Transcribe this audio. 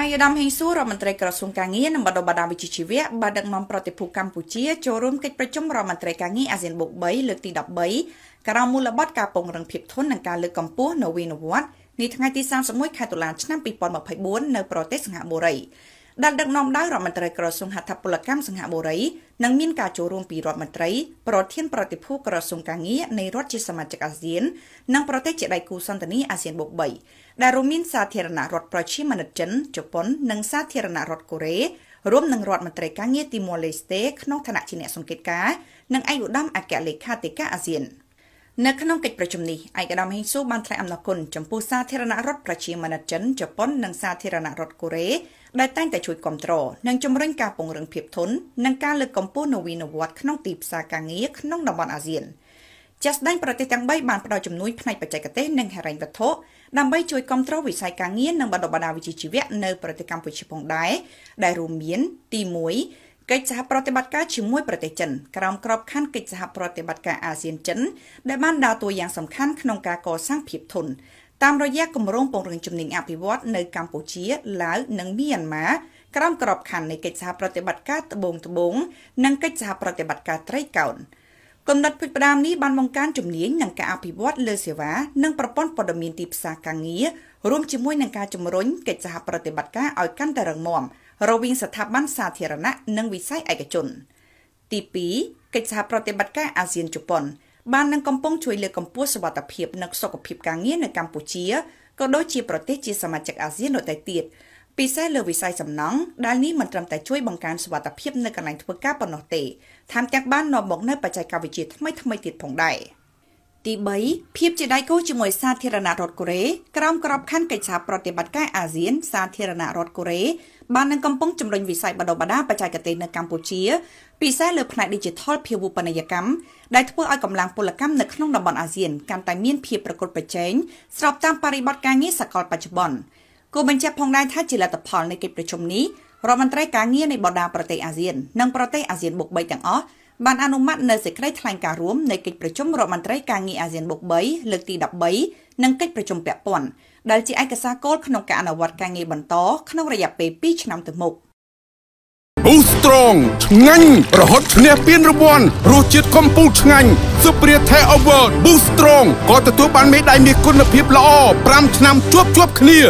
អាយដាមហេងសួររដ្ឋមន្ត្រីក្រសួងការងារនិងបណ្ដុះបណ្ដាលវិជ្ជាជីវៈបានដឹកនាំប្រតិភូកម្ពុជាចូលរួមកិច្ចប្រជុំរដ្ឋមន្ត្រីការងារអាស៊ានបូក3លើកទី13ក្រោមមូលបត្រការពង្រឹងភាពធន់និងការលើកកម្ពស់នៅវិនិវត្តន៍នាថ្ងៃទី31ខែតុលាឆ្នាំ2024នៅប្រទេសសិង្ហបុរីដែលដឹកនាំដោយរដ្ឋមន្ត្រីក្រសួងហត្ថពលកម្មសង្ហបុរីនិងមានការចូលរួមពីរដ្ឋមន្ត្រីប្រធានប្រតិភូក្រសួងកាងារនៃរដ្ឋជាសមាជិកអាស៊ាននិងប្រទេសជាដៃគូសន្តិនិកអាស៊ានបូក3ដែលរួមមានសាធារណរដ្ឋប្រជាមានិតចិនជប៉ុននិងសាធារណរដ្ឋកូរ៉េរួមនឹងរដ្ឋមន្ត្រីកាងារទីម៉ូឡេស្តេក្នុងឋានៈជាអ្នកសង្កេតការណ៍និងឯកឧត្តមអគ្គលេខាធិការអាស៊ាន។នៅក្នុងកិច្ចប្រជុំនេះឯកឧត្តមហ៊ីស៊ូបានថ្លែងអំណរគុណចំពោះសាធារណរដ្ឋប្រជាមានិតចិនជប៉ុននិងសាធារណរដ្ឋកូរ៉េដែលតែងតែជួយគ្រប់គ្រងនិងជំរុញការពង្រឹងភាពធន់និងការលើកកម្ពស់នវានុវត្តន៍ក្នុងទីផ្សារការងារក្នុងតំបន់អាស៊ានជាស្ដែងប្រទេសទាំង3បានផ្ដល់ជំនួយផ្នែកបច្ចេកទេសនិងហិរញ្ញវត្ថុដើម្បីជួយគ្រប់គ្រងវិស័យការងារនិងបណ្ដុះបណ្ដាលវិជ្ជាជីវៈនៅប្រទេសកម្ពុជាផងដែរដែលរួមមានទី1កិច្ចសហប្រតិបត្តិការជាមួយប្រទេសចិនក្រោមក្របខ័ណ្ឌកិច្ចសហប្រតិបត្តិការអាស៊ានចិនដែលបានដើរតួយ៉ាងសំខាន់ក្នុងការកសាងភាពធន់តាមរយៈគម្រោងពង្រឹងជំនាញអភិវឌ្ឍនៅកម្ពុជាឡាវនិងមីយ៉ាន់ម៉ាក្រោមក្របខ័ណ្ឌនៃកិច្ចសហប្រតិបត្តិការត្បូងត្បូងនិងកិច្ចសហប្រតិបត្តិការត្រីកោណគំនិតពេចផ្ដាមនេះបានបង្កើនជំនាញនិងការអភិវឌ្ឍលើសេវានិងប្រព័ន្ធព័ត៌មានទីផ្សារការងាររួមជាមួយនឹងការជំរុញកិច្ចសហប្រតិបត្តិការឲ្យកាន់តែរឹងមាំរវាងស្ថាប័នសាធារណៈនិងវិស័យឯកជនទី2កិច្ចសហប្រតិបត្តិការអាស៊ានជប៉ុនបាននឹងកំពុងជួយលើកកម្ពស់សុវត្ថិភាពនិងសុខភាពការងារនៅកម្ពុជាក៏ដូចជាប្រទេសជាសមាជិកអាស៊ាននៅតែទៀតពិសេសលើវិស័យសំណង់ដែលនេះមិនត្រឹមតែជួយបង្កើនសុវត្ថិភាពនៅកន្លែងធ្វើការប៉ុណ្ណោះទេថែមទាំងបាននាំមកនូវបច្ចេកវិទ្យាថ្មីៗទៀតផងដែរ។ទី3ភាពជាដៃគូជាមួយសាធារណរដ្ឋកូរ៉េក្រោមក្របខ័ណ្ឌកិច្ចសហប្រតិបត្តិការអាស៊ាន សាធារណរដ្ឋកូរ៉េបាននឹងកំពុងជំរុញវិស័យបណ្ដុះបណ្ដាលបច្ចេកទេសនៅកម្ពុជាពិសេសលើផ្នែក Digital ភាវូបនីយកម្មដែលធ្វើឲ្យកម្លាំងពលកម្មនៅក្នុងតំបន់អាស៊ានកាន់តែមានភាពប្រកួតប្រជែងស្របតាមបរិបទការងារសកលបច្ចុប្បន្នគូបញ្ជាក់ផងដែរថាជាលទ្ធផលនៃកិច្ចប្រជុំនេះរដ្ឋមន្ត្រីការងារនៃបណ្ដាប្រទេសអាស៊ាននិងប្រទេសអាស៊ានបូក3ទាំងអស់បានអនុម័តនៅសេចក្តីថ្លែងការណ៍រួមនៃកិច្ចប្រជុំរដ្ឋមន្ត្រីការងារអាស៊ានបូក3លើកទី13និងកិច្ចប្រជុំពាក់ព័ន្ធដែលជាឯកសារគោលក្នុង ការអនុវត្តការងារបន្តក្នុងរយៈពេល2ឆ្នាំទៅមុខអូស្ត្រងឆ្ងាញ់រហូតឈ្នះពានរង្វាន់រសជាតិកំពូលឆ្ងាញ់ Superiority Award Boost Strong ក៏ទទួលបានមេដាយមាសគុណភាពល្អ5ឆ្នាំជាប់ជាប់គ្នា